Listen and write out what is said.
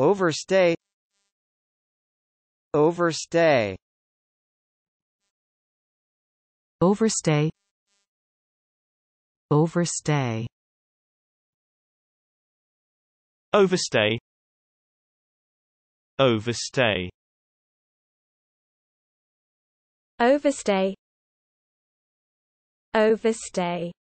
overstay overstay overstay overstay overstay overstay overstay overstay